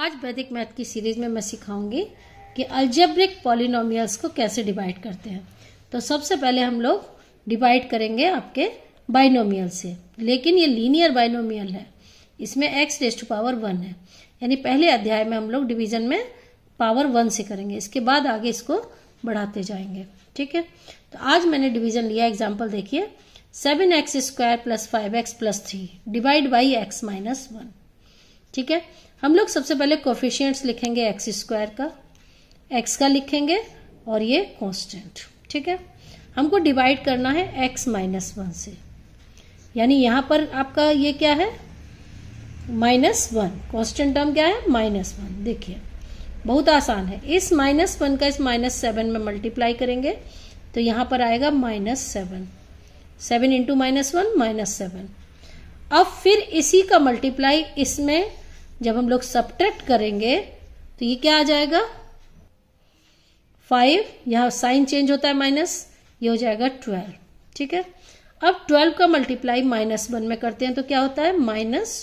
आज वैदिक मैथ की सीरीज में मैं सिखाऊंगी कि अल्जेब्रिक पॉलिनोमियल्स को कैसे डिवाइड करते हैं तो सबसे पहले हम लोग डिवाइड करेंगे आपके बाइनोमियल से लेकिन ये लीनियर बाइनोमियल है इसमें x raised to power one है यानी पहले अध्याय में हम लोग डिवीजन में पावर वन से करेंगे इसके बाद आगे इसको बढ़ाते जाएंगे ठीक है तो आज मैंने डिवीजन लिया एग्जाम्पल देखिए seven x square plus five x plus three divide by x minus one ठीक है हम लोग सबसे पहले कोफिशियंट्स लिखेंगे एक्स स्क्वायर का एक्स का लिखेंगे और ये कांस्टेंट ठीक है हमको डिवाइड करना है एक्स माइनस वन से यानी यहां पर आपका ये क्या है माइनस वन कॉन्स्टेंट टर्म क्या है माइनस वन देखिए बहुत आसान है इस माइनस वन का इस माइनस सेवन में मल्टीप्लाई करेंगे तो यहां पर आएगा minus seven seven into minus one minus seven अब फिर इसी का मल्टीप्लाई इसमें जब हम लोग सब्ट्रैक्ट करेंगे तो ये क्या आ जाएगा फाइव यहाँ साइन चेंज होता है माइनस ये हो जाएगा ट्वेल्व ठीक है अब ट्वेल्व का मल्टीप्लाई माइनस वन में करते हैं तो क्या होता है माइनस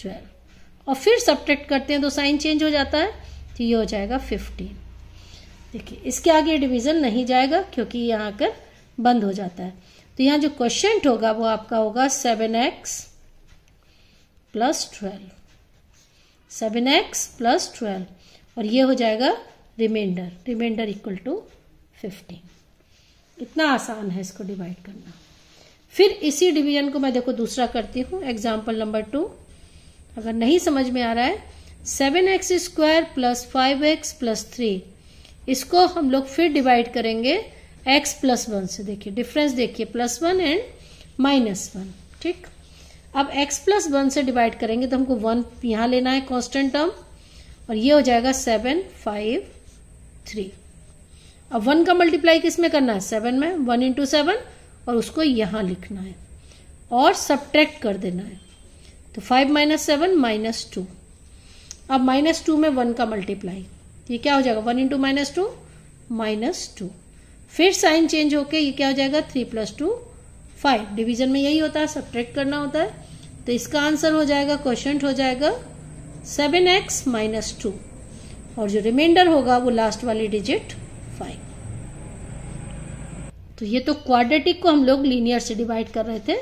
ट्वेल्व और फिर सब्ट्रैक्ट करते हैं तो साइन चेंज हो जाता है तो ये हो जाएगा फिफ्टीन देखिए इसके आगे डिविजन नहीं जाएगा क्योंकि यहां आकर बंद हो जाता है तो यहां जो क्वेश्चन होगा वो आपका होगा seven x plus twelve seven x plus twelve और ये हो जाएगा remainder remainder equal to fifteen इतना आसान है इसको डिवाइड करना फिर इसी डिवीजन को मैं देखो दूसरा करती हूँ एग्जाम्पल नंबर टू अगर नहीं समझ में आ रहा है seven x square plus five x plus three इसको हम लोग फिर डिवाइड करेंगे एक्स प्लस वन से देखिए डिफरेंस देखिए plus one and minus one ठीक अब x प्लस वन से डिवाइड करेंगे तो हमको वन यहां लेना है कांस्टेंट टर्म और ये हो जाएगा सेवन फाइव थ्री अब वन का मल्टीप्लाई किस में करना है सेवन में वन इंटू सेवन और उसको यहां लिखना है और सब्ट्रैक्ट कर देना है तो five minus seven minus two अब माइनस टू में वन का मल्टीप्लाई ये क्या हो जाएगा one into minus two minus two फिर साइन चेंज होके ये क्या हो जाएगा three plus two five division में यही होता है सब्ट्रैक्ट करना होता है तो इसका आंसर हो जाएगा क्वेश्चन हो जाएगा सेवन एक्स माइनस टू और जो रिमाइंडर होगा वो लास्ट वाली डिजिट फाइव तो ये तो क्वाड्रेटिक को हम लोग लीनियर से डिवाइड कर रहे थे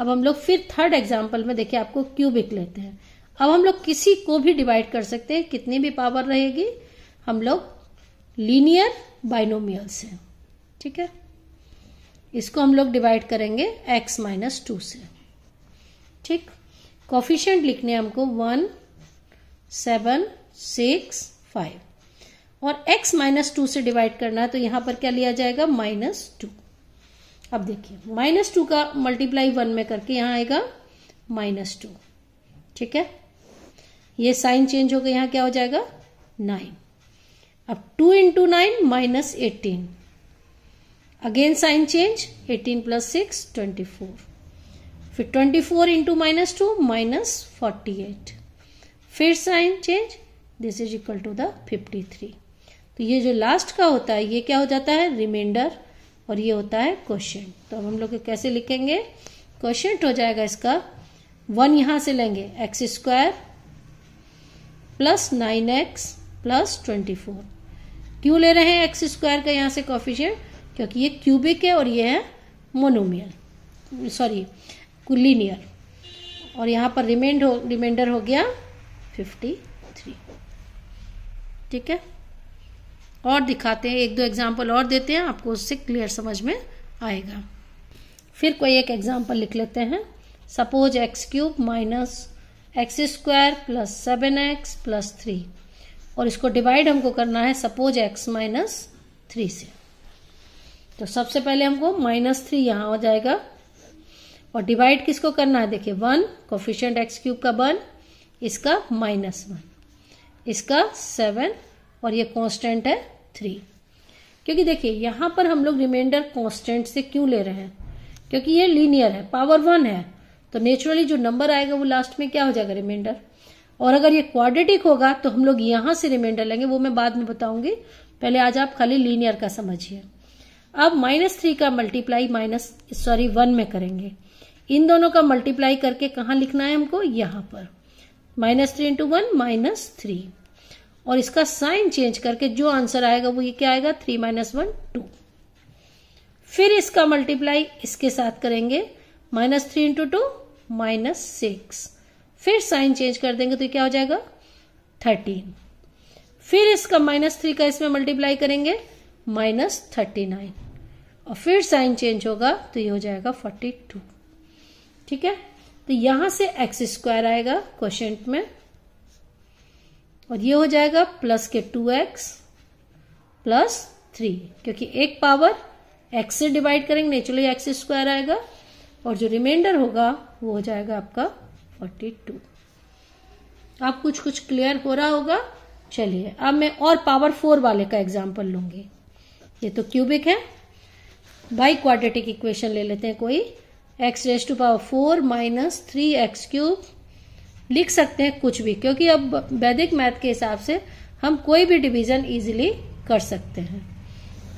अब हम लोग फिर थर्ड एग्जाम्पल में देखिए आपको क्यूबिक लेते हैं अब हम लोग किसी को भी डिवाइड कर सकते हैं कितनी भी पावर रहेगी हम लोग लीनियर बाइनोमियल से ठीक है इसको हम लोग डिवाइड करेंगे एक्स माइनस टू से ठीक कॉफिशियंट लिखने हमको वन सेवन सिक्स फाइव और x माइनस टू से डिवाइड करना है तो यहां पर क्या लिया जाएगा माइनस टू अब देखिए माइनस टू का मल्टीप्लाई वन में करके यहां आएगा माइनस टू ठीक है ये साइन चेंज होगा यहां क्या हो जाएगा नाइन अब two into nine minus eighteen again sign change eighteen plus six twenty four फिर twenty four into minus two minus forty eight फिर sign change this is equal to the fifty three तो ये जो last का होता है ये क्या हो जाता है रिमाइंडर और ये होता है क्वेश्चन तो अब हम लोग कैसे लिखेंगे क्वेश्चन हो जाएगा इसका वन यहां से लेंगे x square plus nine x plus twenty four क्यों ले रहे हैं एक्स स्क्वायर का यहां से कॉफिशियंट क्योंकि ये क्यूबिक है और ये है मोनोमियल सॉरी कुलिनियर और यहाँ पर रिमेंड हो रिमाइंडर हो गया फिफ्टी थ्री ठीक है और दिखाते हैं एक दो एग्जाम्पल और देते हैं आपको उससे क्लियर समझ में आएगा फिर कोई एक एग्जाम्पल लिख लेते हैं suppose x cube minus x square plus seven x plus three और इसको डिवाइड हमको करना है सपोज एक्स माइनस थ्री से तो सबसे पहले हमको माइनस थ्री यहाँ हो जाएगा और डिवाइड किसको करना है देखिए वन कोफिशियंट एक्स क्यूब का वन इसका माइनस वन इसका सेवन और ये कांस्टेंट है थ्री क्योंकि देखिए यहां पर हम लोग रिमाइंडर कांस्टेंट से क्यों ले रहे हैं क्योंकि ये लीनियर है पावर वन है तो नेचुरली जो नंबर आएगा वो लास्ट में क्या हो जाएगा रिमाइंडर और अगर ये क्वाड्रेटिक होगा तो हम लोग यहां से रिमाइंडर लेंगे वो मैं बाद में बताऊंगी पहले आज आप खाली लीनियर का समझिए अब माइनस थ्री का मल्टीप्लाई माइनस सॉरी वन में करेंगे इन दोनों का मल्टीप्लाई करके कहा लिखना है हमको यहां पर minus three into one minus three और इसका साइन चेंज करके जो आंसर आएगा वो ये क्या आएगा थ्री माइनस वन टू फिर इसका मल्टीप्लाई इसके साथ करेंगे minus three into two minus six फिर साइन चेंज कर देंगे तो क्या हो जाएगा थर्टीन फिर इसका माइनस थ्री का इसमें मल्टीप्लाई करेंगे माइनस थर्टी नाइन और फिर साइन चेंज होगा तो ये हो जाएगा फोर्टी टू ठीक है तो यहां से एक्स स्क्वायर आएगा क्वेश्चन में और ये हो जाएगा प्लस के टू एक्स प्लस थ्री क्योंकि एक पावर एक्स से डिवाइड करेंगे नेचुरली एक्स स्क्वायर आएगा और जो रिमाइंडर होगा वो हो जाएगा आपका फोर्टी टू आप कुछ कुछ क्लियर हो रहा होगा चलिए अब मैं और पावर फोर वाले का एग्जाम्पल लूंगी ये तो क्यूबिक है बाई क्वाड्रेटिक इक्वेशन ले लेते हैं कोई x raise to power four minus three x cube लिख सकते हैं कुछ भी क्योंकि अब वैदिक मैथ के हिसाब से हम कोई भी डिवीजन इजीली कर सकते हैं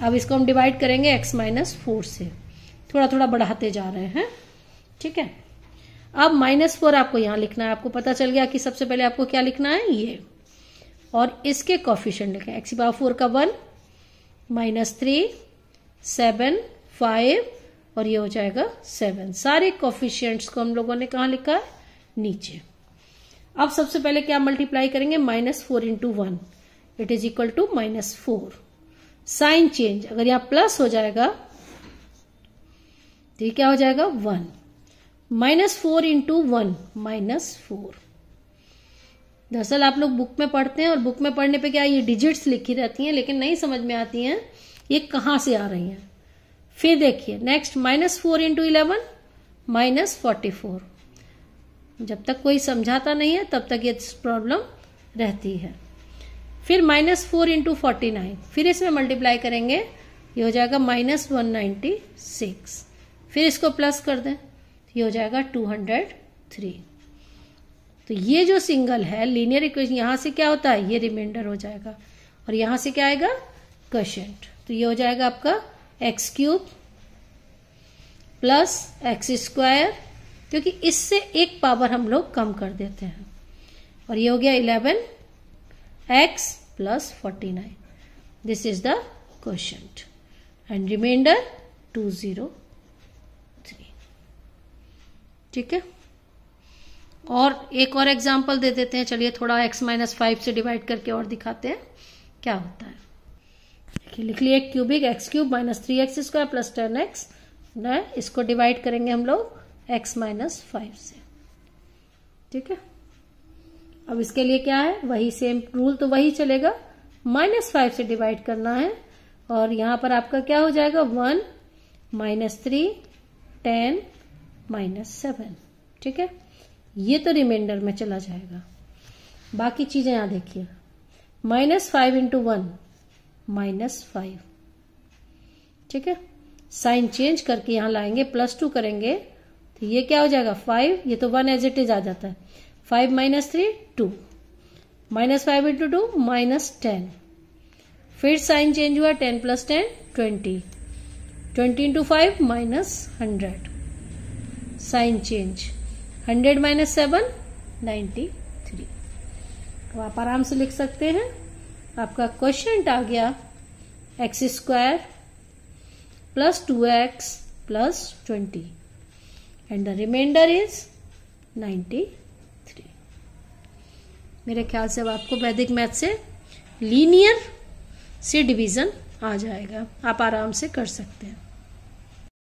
अब इसको हम डिवाइड करेंगे एक्स माइनस फोर से थोड़ा थोड़ा बढ़ाते जा रहे हैं ठीक है अब माइनस फोर आपको यहां लिखना है आपको पता चल गया कि सबसे पहले आपको क्या लिखना है ये और इसके कॉफिशेंट लिखे एक्स पावर फोर का one minus three seven five और ये हो जाएगा सेवन सारे कॉफिशियंट्स को हम लोगों ने कहा लिखा है नीचे अब सबसे पहले क्या मल्टीप्लाई करेंगे minus four into one it is equal to minus four sign change अगर यहाँ प्लस हो जाएगा तो ये क्या हो जाएगा one minus four into one minus four दरअसल आप लोग बुक में पढ़ते हैं और बुक में पढ़ने पे क्या ये डिजिट्स लिखी रहती हैं लेकिन नहीं समझ में आती हैं ये कहां से आ रही हैं फिर देखिए next minus four into eleven minus forty four जब तक कोई समझाता नहीं है तब तक ये प्रॉब्लम रहती है फिर minus four into forty nine फिर इसमें मल्टीप्लाई करेंगे ये हो जाएगा माइनस वन नाइन्टी सिक्स फिर इसको प्लस कर दें ये हो जाएगा टू हंड्रेड थ्री तो ये जो सिंगल है लीनियर इक्वेशन यहां से क्या होता है ये रिमाइंडर हो जाएगा और यहां से क्या आएगा क्वेश्चन तो ये हो जाएगा आपका x cube plus x square क्योंकि इससे एक पावर हम लोग कम कर देते हैं और ये हो गया eleven x plus forty nine this is the question and reminder to zero three ठीक है और एक और एग्जाम्पल दे देते हैं चलिए थोड़ा एक्स माइनस फाइव से डिवाइड करके और दिखाते हैं क्या होता है लिख लिए cubic x cube minus three x square plus ten x इसको डिवाइड करेंगे हम लोग एक्स माइनस फाइव से ठीक है अब इसके लिए क्या है वही सेम रूल तो वही चलेगा माइनस फाइव से डिवाइड करना है और यहां पर आपका क्या हो जाएगा one minus three ten minus seven ठीक है ये तो रिमाइंडर में चला जाएगा बाकी चीजें यहां देखिए minus five into one minus five ठीक है साइन चेंज करके यहां लाएंगे प्लस टू करेंगे तो ये क्या हो जाएगा फाइव ये तो वन एज इट इज आ जाता है five minus three two minus five into two minus ten फिर साइन चेंज हुआ ten plus ten twenty twenty into five minus hundred sign change hundred minus seven ninety three तो आप आराम से लिख सकते हैं आपका क्वेश्चन आ गया x square plus x plus twenty and the reminder is ninety three मेरे ख्याल से अब आपको वैदिक मैथ से लीनियर से डिवीज़न आ जाएगा आप आराम से कर सकते हैं